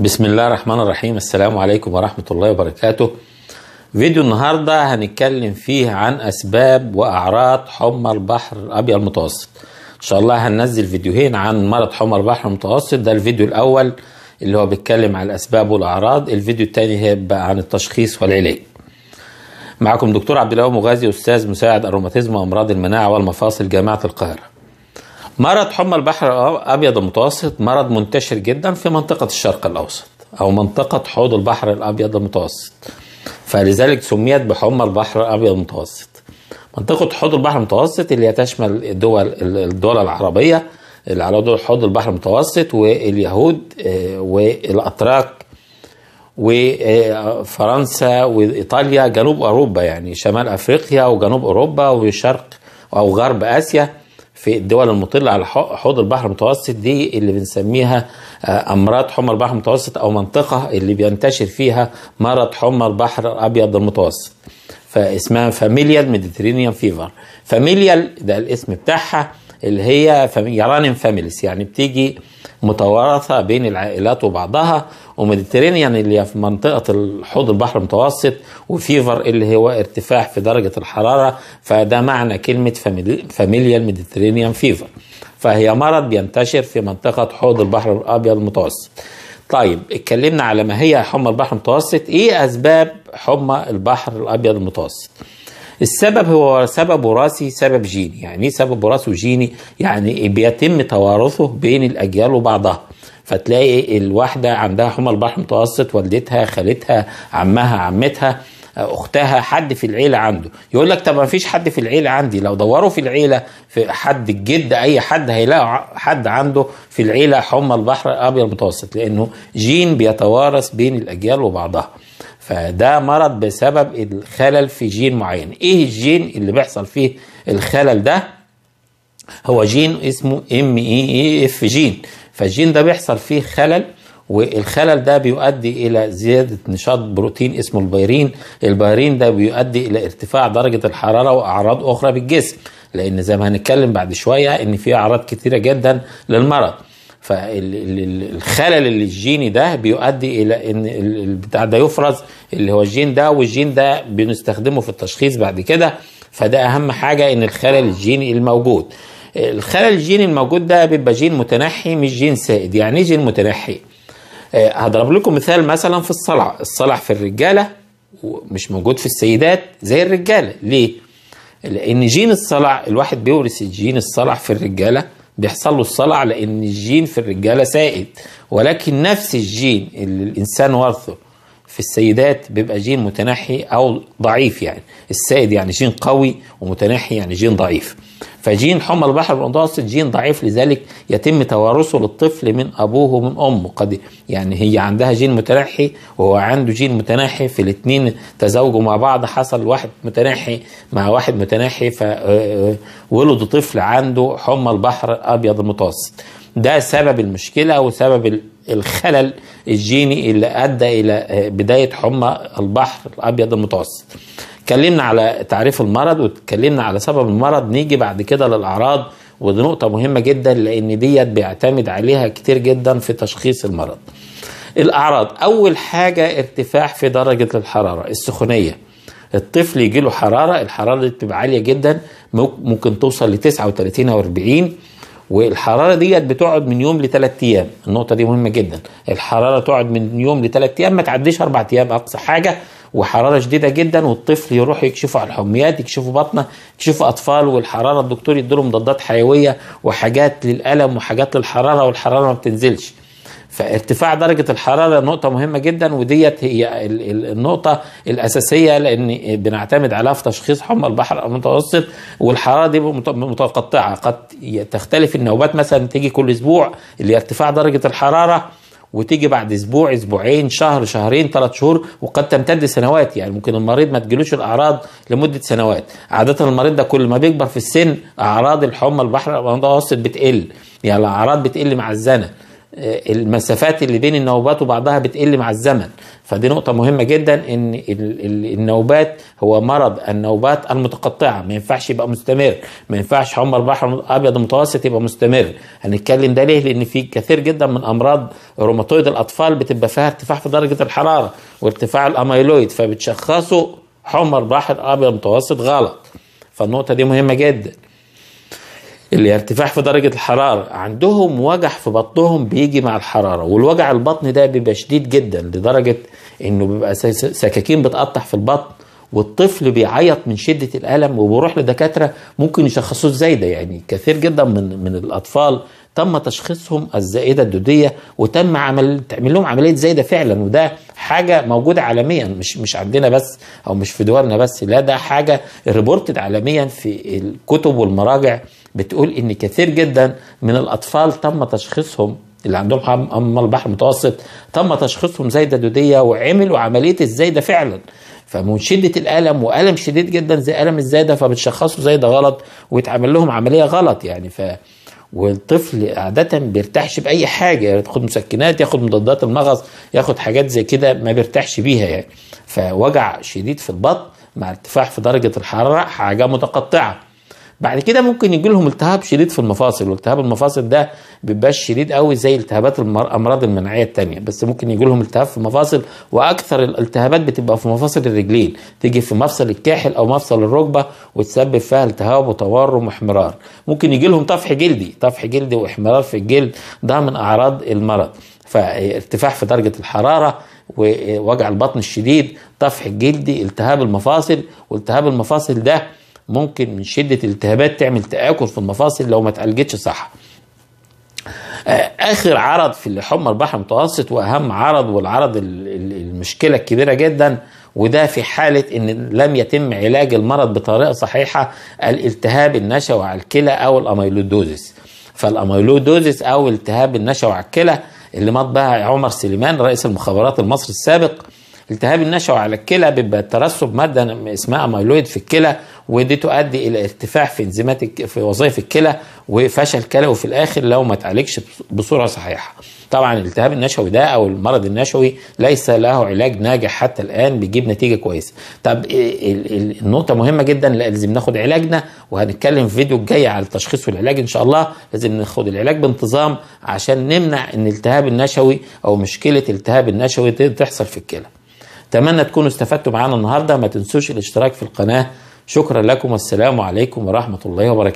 بسم الله الرحمن الرحيم السلام عليكم ورحمة الله وبركاته فيديو النهاردة هنتكلم فيه عن أسباب وأعراض حمى البحر الأبيض المتوسط إن شاء الله هننزل فيديوهين عن مرض حمى البحر المتوسط ده الفيديو الأول اللي هو بيتكلم عن الأسباب والأعراض الفيديو الثاني هيبقى عن التشخيص والعلاج معكم دكتور عبد الله مغازي أستاذ مساعد الروماتيزم وأمراض المناعة والمفاصل جامعة القاهرة مرض حمى البحر الابيض المتوسط مرض منتشر جدا في منطقه الشرق الاوسط او منطقه حوض البحر الابيض المتوسط فلذلك سميت بحمى البحر الابيض المتوسط منطقه حوض البحر المتوسط اللي هي تشمل الدول الدول العربيه اللي على دول حوض البحر المتوسط واليهود آه، والاتراك وفرنسا وايطاليا جنوب اوروبا يعني شمال افريقيا وجنوب اوروبا وشرق او غرب اسيا في الدول المطلة على حوض البحر المتوسط دي اللي بنسميها آه، أمراض حمى البحر المتوسط أو منطقة اللي بينتشر فيها مرض حمى البحر الأبيض المتوسط فاسمها فاميليال ميديترينيان فيفر فاميليال ده الاسم بتاعها اللي هي يرانيم فاميليز يعني بتيجي متوارثه بين العائلات وبعضها وميديترينيان اللي هي في منطقه حوض البحر المتوسط وفيفر اللي هو ارتفاع في درجه الحراره فده معنى كلمه فاميليا ميديترينيان فيفر فهي مرض بينتشر في منطقه حوض البحر الابيض المتوسط. طيب اتكلمنا على ما هي حمى البحر المتوسط ايه اسباب حمى البحر الابيض المتوسط؟ السبب هو سبب وراثي سبب جيني يعني ايه سبب وراثي وجيني يعني بيتم توارثه بين الاجيال وبعضها فتلاقي الواحده عندها حمى البحر المتوسط والدتها خالتها عمها عمتها اختها حد في العيله عنده يقول لك طب ما فيش حد في العيله عندي لو دوروا في العيله في حد الجد اي حد هيلاقوا حد عنده في العيله حمى البحر الابيض المتوسط لانه جين بيتوارث بين الاجيال وبعضها فده مرض بسبب الخلل في جين معين ايه الجين اللي بيحصل فيه الخلل ده هو جين اسمه ام اي اي اف جين فالجين ده بيحصل فيه خلل والخلل ده بيؤدي الى زياده نشاط بروتين اسمه البيرين البيرين ده بيؤدي الى ارتفاع درجه الحراره واعراض اخرى بالجسم لان زي ما هنتكلم بعد شويه ان في اعراض كتيره جدا للمرض فالخلل اللي الجيني ده بيؤدي الى ان البتاع ده يفرز اللي هو الجين ده والجين ده بنستخدمه في التشخيص بعد كده فده اهم حاجه ان الخلل الجيني الموجود الخلل الجيني الموجود ده بيبقى جين متنحي مش جين سائد يعني ايه جين متنحي آه، هضرب لكم مثال مثلا في الصلع الصلع في الرجاله مش موجود في السيدات زي الرجاله ليه لان جين الصلع الواحد بيورث جين الصلع في الرجاله بيحصل له الصلع لان الجين في الرجاله سائد ولكن نفس الجين اللي الانسان ورثه في السيدات بيبقى جين متنحي او ضعيف يعني السائد يعني جين قوي ومتنحي يعني جين ضعيف فجين حمى البحر المتوسط جين ضعيف لذلك يتم توارثه للطفل من ابوه ومن امه قد يعني هي عندها جين متنحي وهو عنده جين متنحي في الاثنين تزوجوا مع بعض حصل واحد متنحي مع واحد متنحي فولد طفل عنده حمى البحر الابيض المتوسط ده سبب المشكله وسبب الخلل الجيني اللي ادى الى آه، بدايه حمى البحر الابيض المتوسط اتكلمنا على تعريف المرض واتكلمنا على سبب المرض نيجي بعد كده للاعراض ودي نقطة مهمة جدا لأن ديت بيعتمد عليها كتير جدا في تشخيص المرض. الأعراض أول حاجة ارتفاع في درجة الحرارة السخونية الطفل يجي له حرارة الحرارة دي بتبقى عالية جدا ممكن توصل ل 39 أو 40 والحرارة ديت بتقعد من يوم لثلاث أيام النقطة دي مهمة جدا الحرارة تقعد من يوم لثلاث أيام ما تعديش أربع أيام أقصى حاجة وحراره شديده جدا والطفل يروح يكشفه على الحميات يكشفه بطنه يكشفوا اطفال والحراره الدكتور يديله مضادات حيويه وحاجات للالم وحاجات للحراره والحراره ما بتنزلش فارتفاع درجة الحرارة نقطة مهمة جدا وديت هي النقطة الأساسية لأن بنعتمد عليها في تشخيص حمى البحر المتوسط والحرارة دي متقطعة قد تختلف النوبات مثلا تيجي كل أسبوع اللي ارتفاع درجة الحرارة وتيجي بعد اسبوع اسبوعين شهر شهرين ثلاث شهور وقد تمتد سنوات يعني ممكن المريض ما تجيلوش الاعراض لمده سنوات عاده المريض ده كل ما بيكبر في السن اعراض الحمى البحر المتوسط بتقل يعني الاعراض بتقل مع الزنا آه، المسافات اللي بين النوبات وبعضها بتقل مع الزمن فدي نقطة مهمة جدا ان النوبات هو مرض النوبات المتقطعة ما ينفعش يبقى مستمر ما ينفعش حمى البحر الابيض المتوسط يبقى مستمر هنتكلم ده ليه لان في كثير جدا من امراض روماتويد الاطفال بتبقى فيها ارتفاع في درجة الحرارة وارتفاع الاميلويد فبتشخصوا حمى البحر الابيض المتوسط غلط فالنقطة دي مهمة جدا الارتفاع في درجة الحرارة عندهم وجع في بطنهم بيجي مع الحرارة والوجع البطن ده بيبقى شديد جدا لدرجة انه بيبقى سكاكين بتقطع في البطن والطفل بيعيط من شدة الألم وبيروح لدكاترة ممكن يشخصوه الزايدة يعني كثير جدا من من الأطفال تم تشخيصهم الزائدة الدودية وتم عمل تعمل لهم عملية زايدة فعلا وده حاجة موجودة عالميا مش مش عندنا بس أو مش في دولنا بس لا ده حاجة ريبورتد عالميا في الكتب والمراجع بتقول ان كثير جدا من الاطفال تم تشخيصهم اللي عندهم اما البحر المتوسط تم تشخيصهم زايده دوديه وعملوا عمليه الزايده فعلا فمن شده الالم والم شديد جدا زي الم الزايده فبتشخصوا زايده غلط ويتعمل لهم عمليه غلط يعني ف والطفل عادة بيرتاحش بأي حاجة ياخد مسكنات ياخد مضادات المغص ياخد حاجات زي كده ما بيرتاحش بيها يعني فوجع شديد في البطن مع ارتفاع في درجة الحرارة حاجة متقطعة بعد كده ممكن يجي لهم التهاب شديد في المفاصل والتهاب المفاصل ده بيبقاش شديد قوي زي التهابات الامراض المناعيه الثانيه بس ممكن يجي لهم التهاب في المفاصل واكثر الالتهابات بتبقى في مفاصل الرجلين تيجي في مفصل الكاحل او مفصل الركبه وتسبب فيها التهاب وتورم واحمرار ممكن يجي لهم طفح جلدي طفح جلدي واحمرار في الجلد ده من اعراض المرض فارتفاع في درجه الحراره ووجع البطن الشديد طفح الجلدي التهاب المفاصل والتهاب المفاصل ده ممكن من شده الالتهابات تعمل تاكل في المفاصل لو ما اتعالجتش صح آه، اخر عرض في حمى البحر المتوسط واهم عرض والعرض المشكله الكبيره جدا وده في حاله ان لم يتم علاج المرض بطريقه صحيحه الالتهاب النشوي على الكلى او الاميلودوزيس فالاميلودوزيس او التهاب النشوي على الكلى اللي مات بها عمر سليمان رئيس المخابرات المصري السابق التهاب النشأ على الكلى بيبقى ترسب ماده اسمها مايلويد في الكلى ودي تؤدي الى ارتفاع في انزيمات في وظائف الكلى وفشل كلوي في الاخر لو ما اتعالجش بصوره صحيحه. طبعا الالتهاب النشوي ده او المرض النشوي ليس له علاج ناجح حتى الان بيجيب نتيجه كويسه. طب النقطه مهمه جدا لازم ناخد علاجنا وهنتكلم في فيديو الجاي على التشخيص والعلاج ان شاء الله لازم ناخد العلاج بانتظام عشان نمنع ان الالتهاب النشوي او مشكله الالتهاب النشوي تحصل في الكلى. اتمنى تكونوا استفدتوا معانا النهارده ما تنسوش الاشتراك في القناه شكرا لكم والسلام عليكم ورحمه الله وبركاته